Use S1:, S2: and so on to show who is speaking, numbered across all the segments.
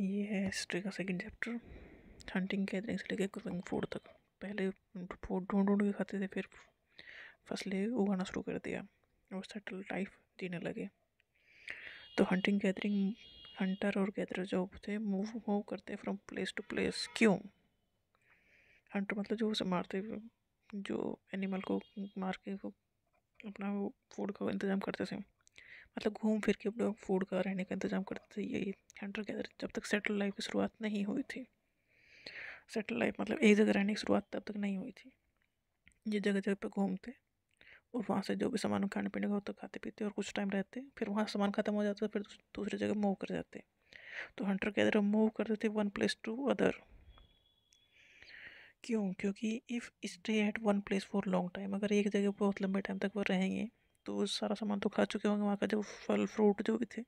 S1: ये है हिस्ट्री का सेकंड चैप्टर हंटिंग गैदरिंग से लेकर कुकिंग फूड तक पहले फूड ढूंढ ढूंढ के खाते थे फिर फसलें उगाना शुरू कर दिया और सेटल लाइफ जीने लगे तो हंटिंग गैदरिंग हंटर और गैदर जो थे मूव मूव करते फ्रॉम प्लेस टू प्लेस क्यों हंटर मतलब जो उसे मारते जो एनिमल को मार के अपना वो फूड का इंतज़ाम करते थे मतलब घूम फिर के लोग फूड का रहने का इंतजाम करते थे यही हंटर गैदर जब तक सेटल लाइफ की शुरुआत नहीं हुई थी सेटल लाइफ मतलब एक जगह रहने की शुरुआत तब तक नहीं हुई थी ये जगह जगह पर घूमते और वहाँ से जो भी सामान खाने पीने का होता खाते पीते और कुछ टाइम रहते फिर वहाँ सामान ख़त्म हो जाता तो फिर दूसरी जगह मूव कर जाते तो हंटर गैदर मूव करते थे वन प्लेस टू अदर क्यों क्योंकि if stay at one place for long time अगर एक जगह बहुत लंबे टाइम तक वो रहेंगे तो सारा सामान तो खा चुके होंगे वहाँ का जो फल फ्रूट जो भी थे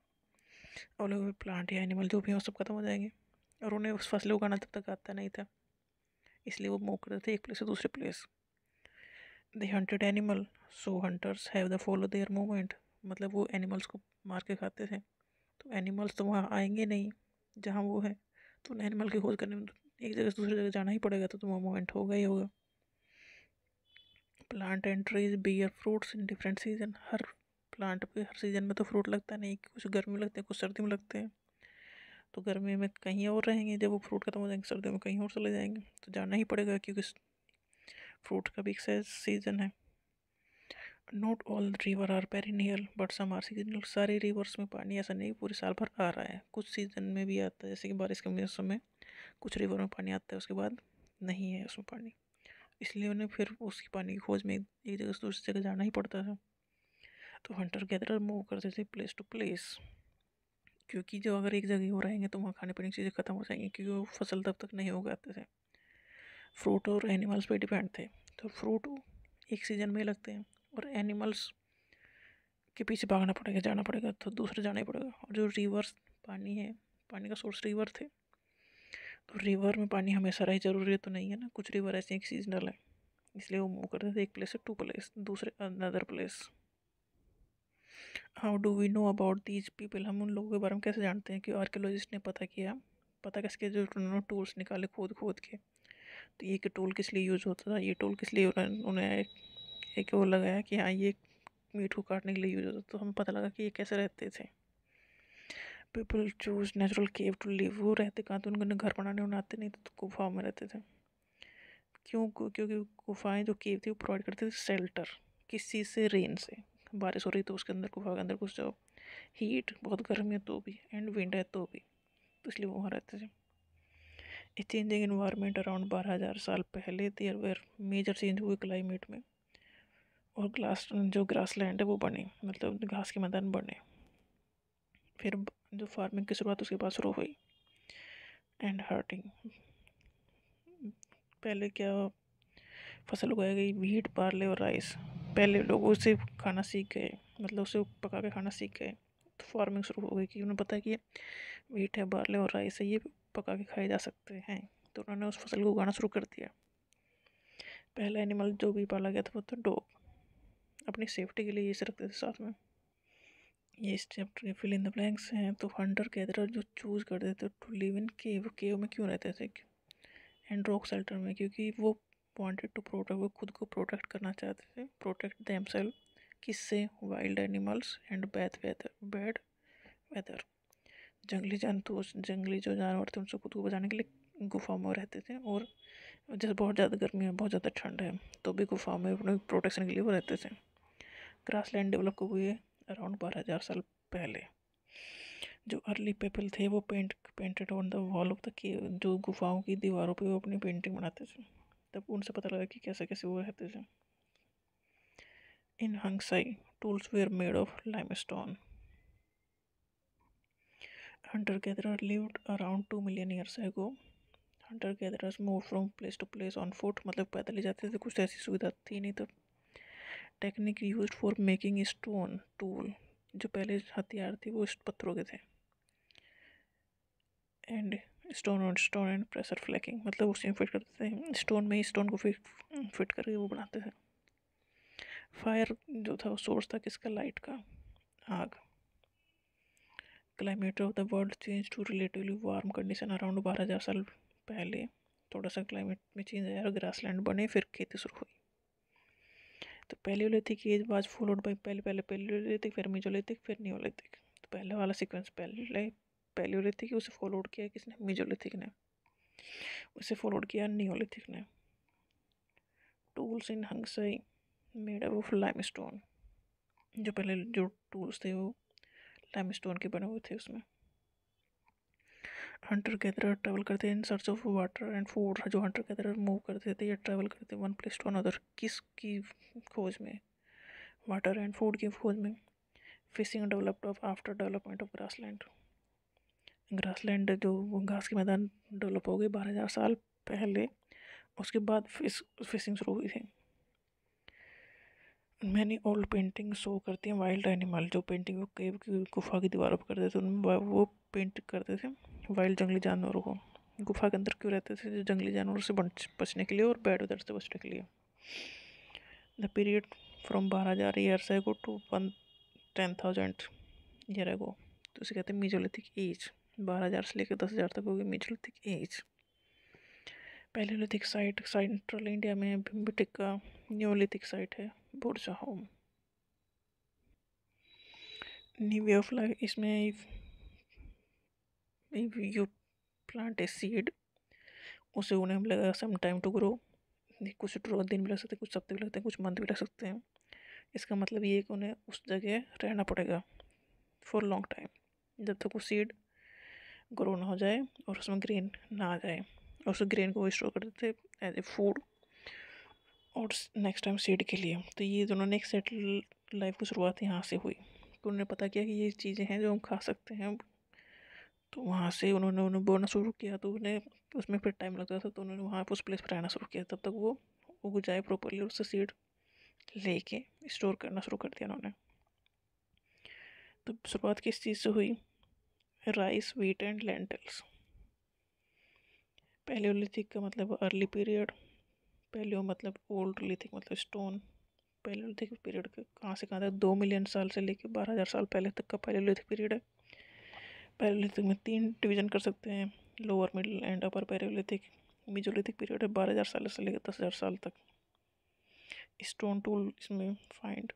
S1: और लोग प्लांट या एनिमल जो भी हैं वो सब खत्म हो जाएंगे और उन्हें उस फसलें उगाना तब तक आता नहीं था इसलिए वो मूव करते थे एक प्लेस से दूसरे place they hunted animal so hunters have the follow their movement मतलब वो एनिमल्स को मार के खाते थे तो एनिमल्स तो वहाँ आएंगे नहीं जहाँ वो है तो उन्हें एनिमल की खोज करने में एक जगह से दूसरी जगह जाना ही पड़ेगा तो, वो वहाँ मूवमेंट होगा ही होगा plant and trees bear fruits in different season हर प्लांट पे हर सीज़न में तो फ्रूट लगता नहीं कुछ गर्मी में लगते हैं कुछ सर्दी में लगते हैं तो गर्मी में कहीं और रहेंगे जब वो फ्रूट खत्म हो जाएंगे सर्दियों में कहीं और चले जाएंगे तो जाना ही पड़ेगा क्योंकि फ्रूट का भी एक सीज़न है not all river are perennial but some are seasonal सारे रिवर्स में पानी ऐसा नहीं पूरे साल भर आ रहा है कुछ सीज़न में भी आता है जैसे कि बारिश के मौसम में कुछ रिवर में पानी आता है उसके बाद नहीं है उसमें पानी इसलिए उन्हें फिर उसकी पानी की खोज में एक जगह से दूसरी जगह जाना ही पड़ता था तो हंटर गैदरर मूव करते थे प्लेस टू प्लेस क्योंकि जो अगर एक जगह हो रहेंगे तो वहाँ खाने पीने की चीज़ें ख़त्म हो जाएंगी क्योंकि वो फसल तब तक नहीं उगाते थे फ्रूट और एनिमल्स पे डिपेंड थे तो फ्रूट एक सीज़न में लगते हैं और एनिमल्स के पीछे भागना पड़ेगा जाना पड़ेगा तो दूसरे जाना ही पड़ेगा और जो रिवर्स पानी है पानी का सोर्स रिवर थे तो रिवर में पानी हमेशा रहे जरूरी तो नहीं है ना कुछ रिवर ऐसे हैं कि सीजनल है इसलिए वो मूव करते थे एक प्लेस से टू प्लेस दूसरे another place how do we know about these people हम उन लोगों के बारे में कैसे जानते हैं कि आर्कियोलॉजिस्ट ने पता किया पता कैसे किया जो उन्होंने टूल्स निकाले खोद खोद के तो ये कि टूल किस लिए यूज होता था ये टूल किस लिए उन्हें एक वो लगाया कि हाँ ये मीट को काटने के लिए यूज होता तो हमें पता लगा कि ये कैसे रहते थे people choose natural cave to live वो रहते कहाँ थे उनके घर बनाने बनाते नहीं तो गुफाओं में रहते थे क्यों क्योंकि गुफाएं जो केव थी वो प्रोवाइड करते थे शेल्टर किसी से रेन से बारिश हो रही तो उसके अंदर गुफा के अंदर घुस जाओ हीट बहुत गर्मी है तो भी एंड विंड है तो भी तो इसलिए वो वहाँ रहते थे ए चेंजिंग इन्वायरमेंट अराउंड बारह हज़ार साल पहले देर वेर मेजर चेंज हुए क्लाइमेट में और ग्लास जो ग्रास लैंड है वो बने मतलब घास के मैदान बने फिर जो फार्मिंग की शुरुआत उसके बाद शुरू हुई एंड हर्टिंग पहले क्या फसल उगाई गई वीट बार्ले और राइस पहले लोग उसे खाना सीख गए मतलब उसे पका के खाना सीख गए तो फार्मिंग शुरू हो गई कि उन्हें पता है कि वीट है बार्ले और राइस है ये पका के खाए जा सकते हैं तो उन्होंने उस फसल को उगाना शुरू कर दिया पहला एनिमल जो भी पाला गया था वो था डॉग अपनी सेफ्टी के लिए ये से रखते थे साथ में ये इस चैप्टर के फिल इन द ब्लैंक्स हैं तो हंटर कहते हैं जो चूज कर देते टू लिव इन केव केव में क्यों रहते थे एंड रॉक सेल्टर में क्योंकि वो वॉन्टेड टू प्रोटेक्ट वो खुद को प्रोटेक्ट करना चाहते थे प्रोटेक्ट दैम सेल्फ किससे wild animals and bad weather bad weather जंगली जंतु तो जंगली जो जानवर थे उनसे खुद को बचाने के लिए गुफाओं में रहते थे और जैसे बहुत ज़्यादा गर्मी है बहुत ज़्यादा ठंड है तो भी गुफा में अपने प्रोटेक्शन के लिए वो रहते थे ग्रास लैंड डेवलप हुए है अराउंड बारह हज़ार साल पहले जो अर्ली पीपल थे वो paint painted on the wall of the की जो गुफाओं की दीवारों पे वो अपनी पेंटिंग बनाते थे तब उनसे पता लगा कि कैसे कैसे वो रहते थे in Hunsgi tools were made of limestone hunter gather live around two million है go hunter gather move from place to place on foot मतलब पैदल ही जाते थे कुछ ऐसी सुविधा थी नहीं तब तो technique use for making stone tool जो पहले हथियार थे वो पत्थरों के थे एंड स्टोन और स्टोन एंड प्रेशर फ्लैकिंग मतलब उसी में फिट करते थे स्टोन में ही स्टोन को फिट फिट करके वो बनाते थे फायर जो था वो सोर्स था किसका लाइट का आग climate of the world change to relatively warm condition around बारह हज़ार साल पहले थोड़ा सा क्लाइमेट में चेंज आया और ग्रासलैंड बने फिर खेती शुरू हुई तो palaeolithic age was followed by पहले पहले पहले ओलिथिक फिर मिजोलिथिक फिर न्योलिथिक तो पहले वाला सीक्वेंस पहले पहले ओलिथिक उसे फॉलोड किया किसने मिजोलिथिक ने उसे फॉलोड किया न्योलिथिक ने tools in Hunsgi made up of limestone जो पहले जो टूल्स थे वो लाइम स्टोन के बने हुए थे उसमें हंटर कैदर ट्रैवल करते in search of water and food जो हंटर कैदर मूव करते थे या ट्रैवल करते वन प्लेस टू अनदर किस की खोज में वाटर एंड फूड की खोज में fishing developed of after development of grassland grassland जो घास के मैदान डेवलप हो गए बारह हज़ार साल पहले उसके बाद फिश फिशिंग शुरू हुई थी मैंने ओल्ड पेंटिंग शो करती हैं वाइल्ड एनिमल जो पेंटिंग वो केव की गुफा की दीवारों पर करते थे उनमें वो पेंट करते थे वाइल्ड जंगली जानवरों को गुफा के अंदर क्यों रहते थे जो जंगली जानवरों से बचने के लिए और बैड उधर से बचने के लिए द पीरियड फ्रॉम बारह हज़ार years ago to one ten thousand year ago तो उसे कहते हैं मीजोलिथिक एज बारह हज़ार से लेकर दस हज़ार तक होगी mesolithic age palaeolithic site central India में भिम्बिटिक का न्योलिथिक साइट है Borja home. New way of life इसमें if, if you plant a seed उसे उन्हें हम लगा सम टाइम टू ग्रो कुछ दिन भी लग सकते हैं कुछ हफ्ते भी लगते हैं कुछ मंथ भी लग सकते हैं इसका मतलब ये है कि उन्हें उस जगह रहना पड़ेगा फॉर लॉन्ग टाइम जब तक वो सीड ग्रो ना हो जाए और उसमें ग्रेन ना आ जाए और उस ग्रेन को वो स्टोर कर देते एज ए फूड और नेक्स्ट टाइम सीड के लिए तो ये दोनों ने एक सेटल लाइफ की शुरुआत यहाँ से हुई तो उन्होंने पता किया कि ये चीज़ें हैं जो हम खा सकते हैं तो वहाँ से उन्होंने उन्हें बोना शुरू किया तो उन्हें उसमें फिर टाइम लगता था तो उन्होंने वहाँ पर उस प्लेस पर रहना शुरू किया तब तक वो उग जाए प्रॉपरली उससे सीड लेके स्टोर करना शुरू कर दिया उन्होंने तो शुरुआत किस चीज़ से हुई राइस व्हीट एंड लेंटल्स पहले ओलिथिक का मतलब अर्ली पीरियड पहले मतलब ओल्ड लिथिक मतलब स्टोन पैलोलिथिक पीरियड के कहाँ से कहाँ तक दो मिलियन साल से लेकर बारह हज़ार साल पहले तक का पैलोलिथिक पीरियड है पैलोलिथिक में तीन डिवीज़न कर सकते हैं lower middle and upper palaeolithic mesolithic period है बारह हज़ार साल से लेकर दस हज़ार साल तक स्टोन टूल इसमें फाइंड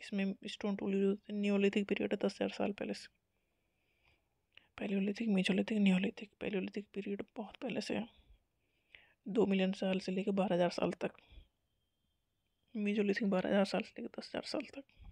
S1: इसमें स्टोन टूल यूज होते हैं न्योलिथिक पीरियड है दस हज़ार साल पहले से palaeolithic mesolithic neolithic palaeolithic period बहुत पहले से है दो मिलियन साल से लेकर बारह हज़ार साल तक म्यूचुअलिसिंग बारह हज़ार साल से लेकर दस हज़ार साल तक